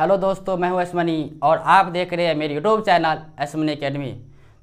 hello दोस्तों मैं हूं एसमनी और आप देख रहे हैं मेरी यूट्यूब चैनल एसमनी अकेडमी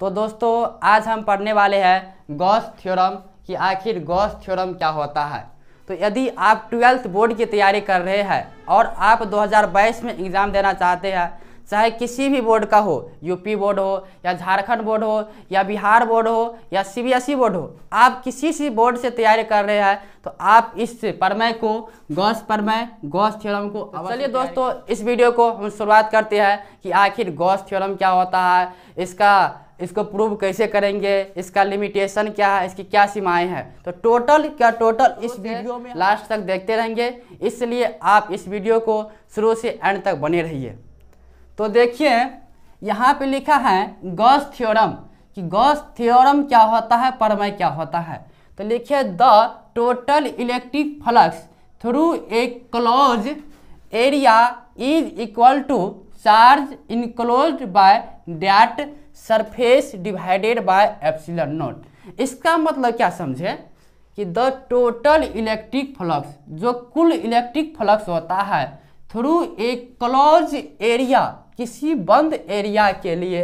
तो दोस्तों आज हम पढ़ने वाले हैं गॉस थ्योरम कि आखिर गॉस थ्योरम क्या होता है तो यदि आप ट्वेल्थ बोर्ड की तैयारी कर रहे हैं और आप 2022 में एग्ज़ाम देना चाहते हैं चाहे किसी भी बोर्ड का हो यूपी बोर्ड हो या झारखंड बोर्ड हो या बिहार बोर्ड हो या सीबीएसई e बोर्ड हो आप किसी से बोर्ड से तैयारी कर रहे हैं तो आप इस परमय को गौस परमय गौस थ्योरम को तो चलिए दोस्तों इस वीडियो को हम शुरुआत करते हैं कि आखिर गौस थ्योरम क्या होता है इसका इसको प्रूव कैसे करेंगे इसका लिमिटेशन क्या है इसकी क्या सीमाएं हैं तो टोटल क्या टोटल इस वीडियो में लास्ट तक देखते रहेंगे इसलिए आप इस वीडियो को शुरू से एंड तक बने रहिए तो देखिए यहाँ पे लिखा है गॉस थ्योरम कि गॉस थ्योरम क्या होता है परमय क्या होता है तो लिखिए the total electric flux through a closed area is equal to charge enclosed by that surface divided by epsilon naught इसका मतलब क्या समझे कि द टोटल इलेक्ट्रिक फ्लक्स जो कुल इलेक्ट्रिक फ्लक्स होता है थ्रू ए क्लोज एरिया किसी बंद एरिया के लिए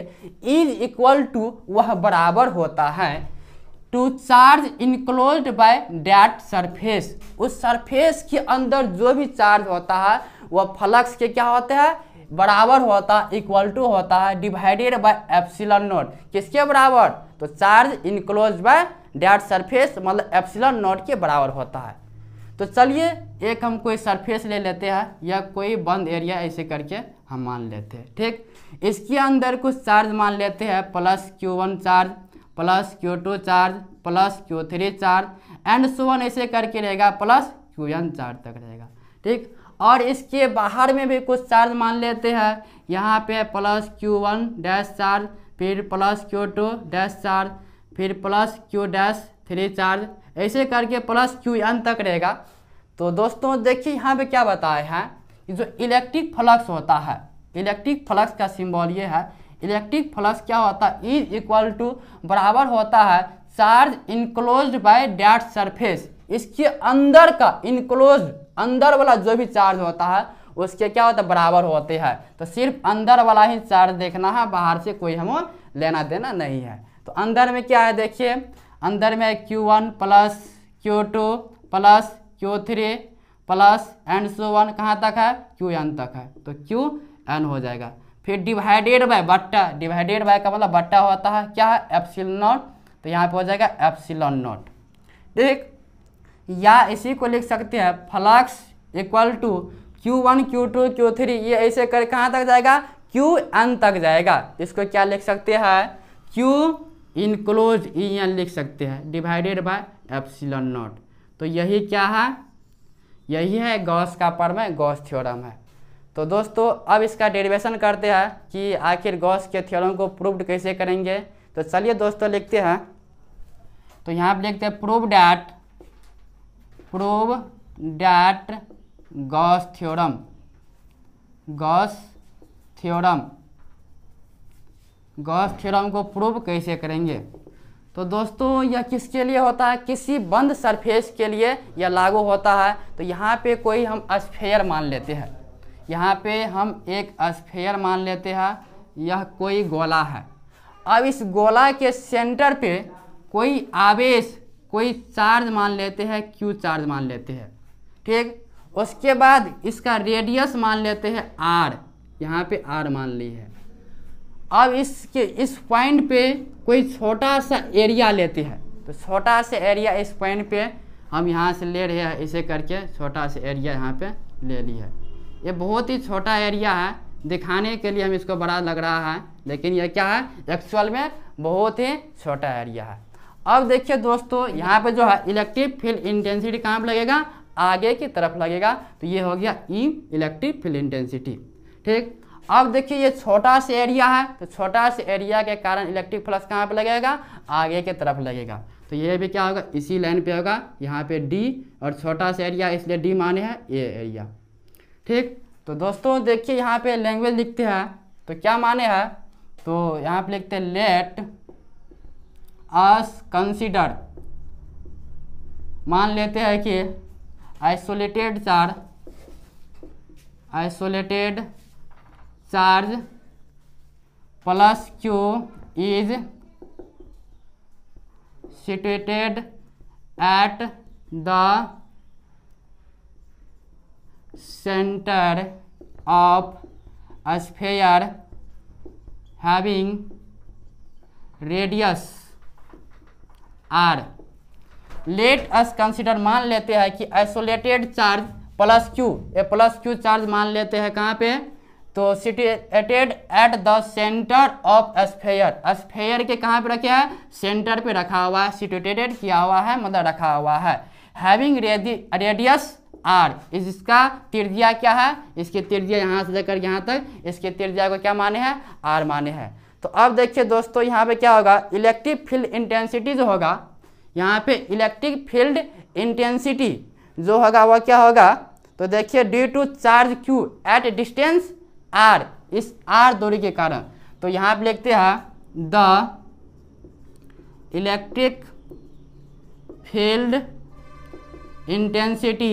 इज इक्वल टू वह बराबर होता है to charge enclosed by that surface उस सरफेस के अंदर जो भी चार्ज होता है वह फ्लक्स के क्या होते हैं बराबर होता है इक्वल टू होता है डिवाइडेड बाय एप्सिलन नोट किसके बराबर तो charge enclosed by that surface मतलब एप्सिलन नोट के बराबर होता है तो चलिए एक हम कोई सरफेस ले लेते हैं या कोई बंद एरिया ऐसे करके हम मान लेते हैं ठीक इसके अंदर कुछ चार्ज मान लेते हैं plus q one charge plus q two charge plus q three charge and so on ऐसे करके रहेगा प्लस क्यू एन चार्ज तक रहेगा ठीक और इसके बाहर में भी कुछ चार्ज मान लेते हैं यहाँ पे plus q one dash charge फिर plus q two dash charge फिर plus q dash three charge ऐसे करके प्लस क्यू एन तक रहेगा तो दोस्तों देखिए यहाँ पे क्या बताए हैं जो इलेक्ट्रिक फ्लक्स होता है इलेक्ट्रिक फ्लक्स का सिंबल ये है इलेक्ट्रिक फ्लक्स क्या होता है इज इक्वल टू बराबर होता है charge enclosed by that surface इसके अंदर का इनक्लोज अंदर वाला जो भी चार्ज होता है उसके क्या होता है बराबर होते हैं तो सिर्फ अंदर वाला ही चार्ज देखना है बाहर से कोई हमें लेना देना नहीं है तो अंदर में क्या है देखिए अंदर में q one plus q two plus q three plus and so on कहाँ तक है क्यू एन तक है तो क्यू एन हो जाएगा फिर डिवाइडेड बाय बट्टा डिवाइडेड बाय का मतलब बट्टा होता है क्या है एप्सिल नॉट तो यहाँ पे हो जाएगा एप्सिल नॉट ठीक या इसी को लिख सकते हैं flux equal to q one q two q three ये ऐसे कर कहाँ तक जाएगा क्यू एन तक जाएगा इसको क्या लिख सकते हैं क्यू इनक्लोज ई एन लिख सकते हैं डिवाइडेड बाय एप्सिलॉन नॉट तो यही क्या है यही है गॉस का परम है गॉस थ्योरम है तो दोस्तों अब इसका डेरिवेशन करते हैं कि आखिर गॉस के थ्योरम को प्रूव्ड कैसे करेंगे तो चलिए दोस्तों लिखते हैं तो यहाँ पर लिखते हैं prove that prove that Gauss theorem Gauss theorem Gauss theorem को प्रूव कैसे करेंगे तो दोस्तों यह किसके लिए होता है किसी बंद सरफेस के लिए यह लागू होता है तो यहाँ पे कोई हम स्फेयर मान लेते हैं यहाँ पे हम एक स्फेयर मान लेते हैं यह कोई गोला है अब इस गोला के सेंटर पे कोई आवेश कोई चार्ज मान लेते हैं क्यू चार्ज मान लेते हैं ठीक उसके बाद इसका रेडियस मान लेते हैं आर यहाँ पे आर मान ली है अब इसके इस पॉइंट पे कोई छोटा सा एरिया लेते हैं तो छोटा सा एरिया इस पॉइंट पे हम यहाँ से ले रहे हैं इसे करके छोटा सा एरिया यहाँ पे ले ली है ये बहुत ही छोटा एरिया है दिखाने के लिए हम इसको बड़ा लग रहा है लेकिन यह क्या है एक्चुअल में बहुत ही छोटा एरिया है अब देखिए दोस्तों यहाँ पे जो है इलेक्ट्रिक फील्ड इंटेंसिटी कहाँ पर लगेगा आगे की तरफ लगेगा तो ये हो गया ई इलेक्ट्रिक फील्ड इंटेंसिटी ठीक अब देखिए ये छोटा सा एरिया है तो छोटा सा एरिया के कारण इलेक्ट्रिक फ्लक्स कहाँ पे लगेगा आगे के तरफ लगेगा तो ये भी क्या होगा इसी लाइन पे होगा यहाँ पे डी और छोटा सा एरिया इसलिए डी माने है ये एरिया ठीक तो दोस्तों देखिए यहाँ पे लैंग्वेज लिखते हैं तो क्या माने है तो यहाँ पे लिखते हैं लेट अस कंसिडर मान लेते हैं कि आइसोलेटेड चार isolated charge plus q is situated at the centre of sphere having radius r let us consider मान लेते हैं कि isolated charge plus q a plus q charge मान लेते हैं कहाँ पे तो situated at the centre of sphere sphere के कहाँ पे रखे है सेंटर पे रखा हुआ है सिटेटेड किया हुआ है मतलब रखा हुआ है हैविंग रेडियस आर इसका तिरजिया क्या है इसके तिरजिया यहाँ से लेकर यहाँ तक इसके तिरजिया को क्या माने हैं आर माने हैं तो अब देखिए दोस्तों यहाँ पे क्या होगा इलेक्ट्रिक फील्ड इंटेंसिटी जो होगा यहाँ पे इलेक्ट्रिक फील्ड इंटेंसिटी जो होगा वह क्या होगा तो देखिए due to charge q at distance r इस आर दूरी के कारण तो यहाँ पर लिखते हैं the electric field intensity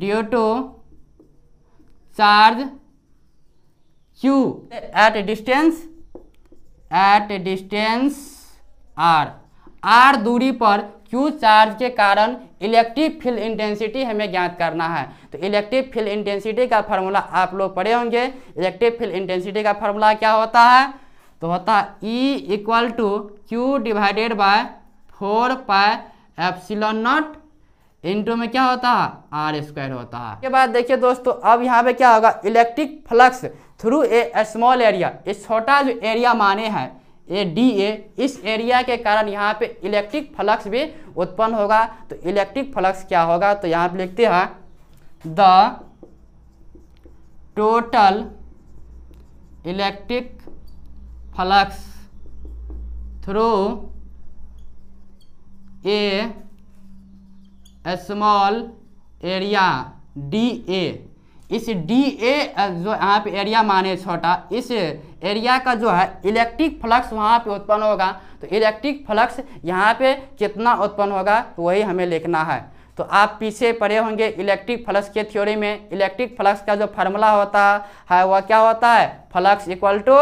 due to charge q at distance at distance r r दूरी पर क्यू चार्ज के कारण इलेक्ट्रिक फील्ड इंटेंसिटी हमें ज्ञात करना है तो इलेक्ट्रिक फील्ड इंटेंसिटी का फार्मूला आप लोग पढ़े होंगे इलेक्ट्रिक फील्ड इंटेंसिटी का फार्मूला क्या होता है तो होता है E equal to q divided by four pi epsilon naught into में क्या होता है आर स्क्वायर होता है उसके बाद देखिए दोस्तों अब यहाँ पे क्या होगा electric flux through a small area इस छोटा जो एरिया माने हैं ए डी ए इस एरिया के कारण यहाँ पे इलेक्ट्रिक फ्लक्स भी उत्पन्न होगा तो इलेक्ट्रिक फ्लक्स क्या होगा तो यहाँ पे लिखते हैं the total electric flux through a small area d A इस डी ए जो यहाँ पे एरिया माने छोटा इस एरिया का जो है इलेक्ट्रिक फ्लक्स वहाँ पे उत्पन्न होगा तो इलेक्ट्रिक फ्लक्स यहाँ पे कितना उत्पन्न होगा तो वही हमें लिखना है तो आप पीछे पड़े होंगे इलेक्ट्रिक फ्लक्स के थ्योरी में इलेक्ट्रिक फ्लक्स का जो फार्मूला होता है वह क्या होता है flux equal to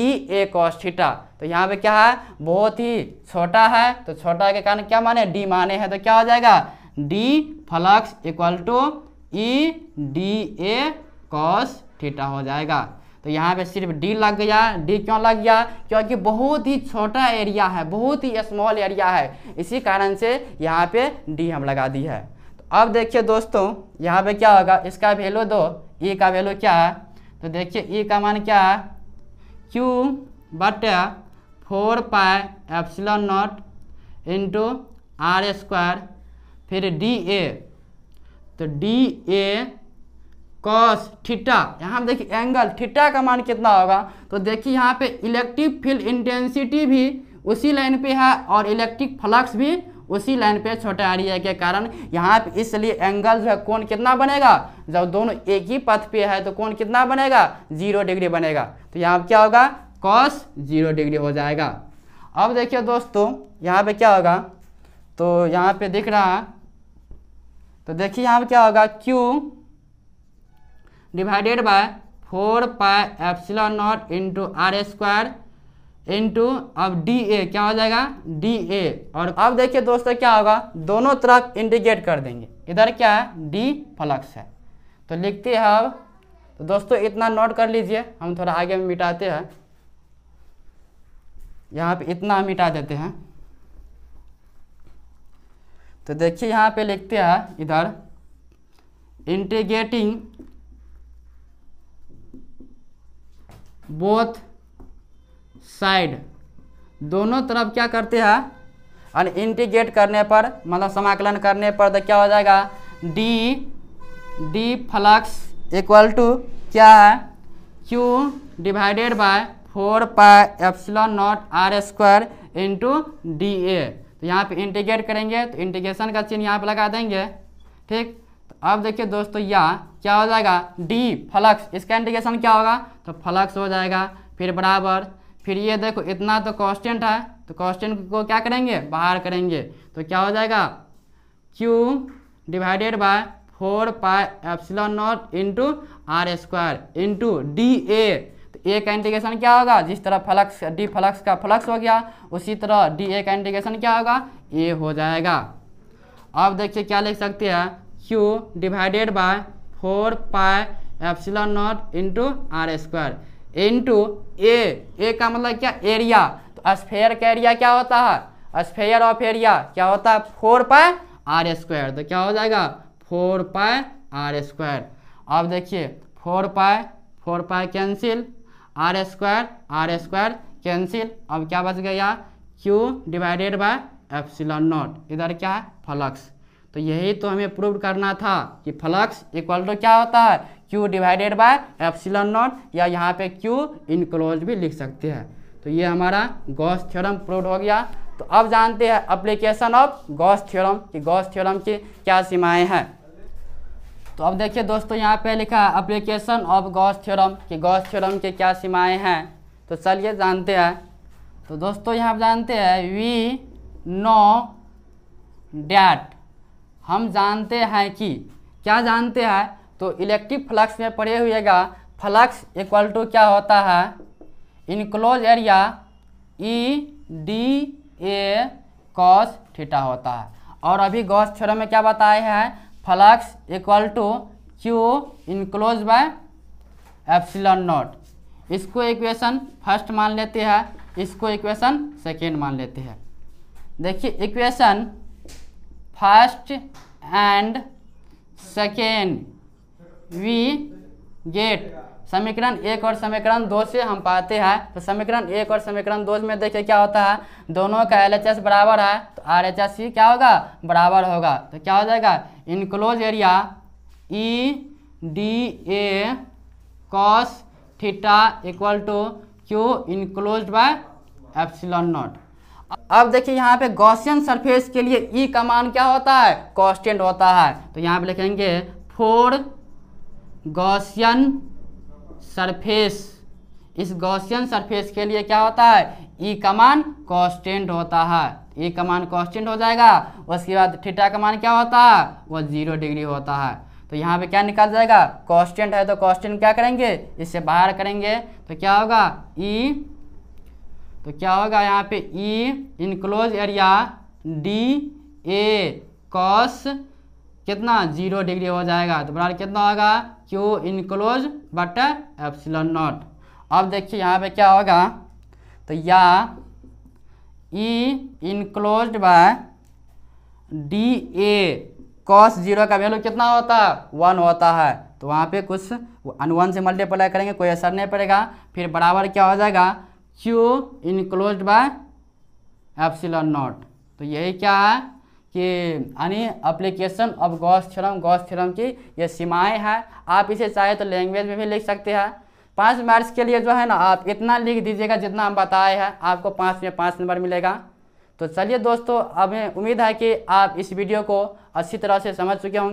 E A cos theta तो यहाँ पे क्या है बहुत ही छोटा है तो छोटा के कारण क्या माने डी माने हैं तो क्या हो जाएगा d flux equal to E d A cos theta हो जाएगा तो यहाँ पे सिर्फ डी लग गया डी क्यों लग गया क्योंकि बहुत ही छोटा एरिया है बहुत ही स्मॉल एरिया है इसी कारण से यहाँ पे डी हम लगा दी है तो अब देखिए दोस्तों यहाँ पे क्या होगा इसका वैल्यू दो ई e का वैल्यू क्या है तो देखिए ई e का मान क्या है क्यू बट four pi epsilon naught into r square फिर डी ए तो डी ए कॉस थीटा यहाँ पर देखिए एंगल थीटा का मान कितना होगा तो देखिए यहाँ पे इलेक्ट्रिक फील्ड इंटेंसिटी भी उसी लाइन पे है और इलेक्ट्रिक फ्लक्स भी उसी लाइन पे छोटा है के कारण यहाँ पे इसलिए एंगल जो है कौन कितना बनेगा जब दोनों एक ही पथ पे है तो कौन कितना बनेगा जीरो डिग्री बनेगा तो यहाँ पर क्या होगा कॉस जीरो डिग्री हो जाएगा अब देखिए दोस्तों यहाँ पर क्या होगा तो यहाँ पर दिख रहा है तो देखिए यहाँ पर क्या होगा Q divided by four pi epsilon naught into r square into अब डी ए क्या हो जाएगा डी ए और अब देखिए दोस्तों क्या होगा दोनों तरफ इंडिकेट कर देंगे इधर क्या है डी फ्लक्स है तो लिखते हैं अब तो दोस्तों इतना नोट कर लीजिए हम थोड़ा आगे में मिटाते हैं यहाँ पे इतना मिटा देते हैं तो देखिए यहाँ पे लिखते हैं इधर इंटीग्रेटिंग बोथ साइड दोनों तरफ क्या करते हैं और इंटीग्रेट करने पर मतलब समाकलन करने पर तो क्या हो जाएगा d d flux equal to क्या है q divided by four pi epsilon naught r square into d A तो यहाँ पे इंटीग्रेट करेंगे तो इंटीग्रेशन का चिन्ह यहाँ पे लगा देंगे ठीक तो अब देखिए दोस्तों यहाँ क्या हो जाएगा डी फ्लक्स इसका इंटीग्रेशन क्या होगा तो फ्लक्स हो जाएगा फिर बराबर फिर ये देखो इतना तो कॉन्स्टेंट है तो कॉन्स्टेंट को क्या करेंगे बाहर करेंगे तो क्या हो जाएगा q divided by four pi epsilon naught into r square into d A A का इंटीग्रेशन क्या होगा जिस तरह फ्लक्स डी फ्लक्स का फ्लक्स हो गया उसी तरह डी ए का इंडिकेशन क्या होगा ए हो जाएगा अब देखिए क्या लिख सकते हैं q divided by four pi epsilon naught into r square into A A का मतलब क्या एरिया तो स्फेयर का एरिया क्या होता है स्फेयर ऑफ एरिया क्या होता है फोर पाए आर स्क्वायर तो क्या हो जाएगा फोर पाए आर स्क्वायर अब देखिए four pi four pi cancel r square r square cancel अब क्या बच गया q divided by epsilon naught इधर क्या है फ्लक्स तो यही तो हमें प्रूव करना था कि फ्लक्स इक्वल टू क्या होता है q divided by epsilon naught या यहाँ पे क्यू इनक्लोज भी लिख सकते हैं तो ये हमारा गॉस थ्योरम प्रूव हो गया तो अब जानते हैं अप्लीकेशन ऑफ गॉस थ्योरम कि गॉस थ्योरम की क्या सीमाएँ हैं तो अब देखिए दोस्तों यहाँ पे लिखा है अप्लीकेशन ऑफ गॉस थ्योरम कि गॉस थ्योरम के क्या सीमाएं हैं तो चलिए जानते हैं तो दोस्तों यहाँ जानते हैं वी नो डैट हम जानते हैं कि क्या जानते हैं तो इलेक्ट्रिक फ्लक्स में पड़े हुएगा फ्लक्स इक्वल टू क्या होता है enclosed area E d A cos theta होता है और अभी गॉस थ्योरम में क्या बताया है flux equal to q enclosed by epsilon naught इसको इक्वेशन फर्स्ट मान लेते हैं इसको इक्वेशन सेकेंड मान लेते हैं देखिए equation first and second we get समीकरण एक और समीकरण दो से हम पाते हैं तो समीकरण एक और समीकरण दो में देखिए क्या होता है दोनों का एल बराबर है तो आर क्या होगा बराबर होगा तो क्या हो जाएगा enclosed area E d A cos theta equal to q enclosed by epsilon naught अब देखिए यहाँ पे गॉसियन सरफेस के लिए ई e का मान क्या होता है कॉन्स्टेंट होता है तो यहाँ पे लिखेंगे फोर गॉसियन सरफेस इस गॉसियन सरफेस के लिए क्या होता है ई e कमान कॉन्स्टेंट होता है ई e कमान कॉन्स्टेंट हो जाएगा उसके बाद थीटा कमान क्या होता है वो जीरो डिग्री होता है तो यहाँ पे क्या निकाल जाएगा कॉन्स्टेंट है तो कॉन्स्टेंट क्या करेंगे इससे बाहर करेंगे तो क्या होगा ई e, तो क्या होगा यहाँ पे E enclosed area d A cos कितना जीरो डिग्री हो जाएगा तो बराबर कितना होगा क्यू इनक्लोज बट एप्सिलॉन नॉट अब देखिए यहाँ पे क्या होगा तो या E enclosed by d A cos zero का वैल्यू कितना होता है वन होता है तो वहाँ पे कुछ अनवन से मल्टीप्लाई करेंगे कोई असर नहीं पड़ेगा फिर बराबर क्या हो जाएगा q enclosed by epsilon naught तो यही क्या है कि यानी application of Gauss theorem Gauss theorem की ये सीमाएं हैं आप इसे चाहे तो लैंग्वेज में भी लिख सकते हैं पाँच मार्क्स के लिए जो है ना आप इतना लिख दीजिएगा जितना हम बताए हैं आपको पाँच में पाँच नंबर मिलेगा तो चलिए दोस्तों अब उम्मीद है कि आप इस वीडियो को अच्छी तरह से समझ चुके होंगे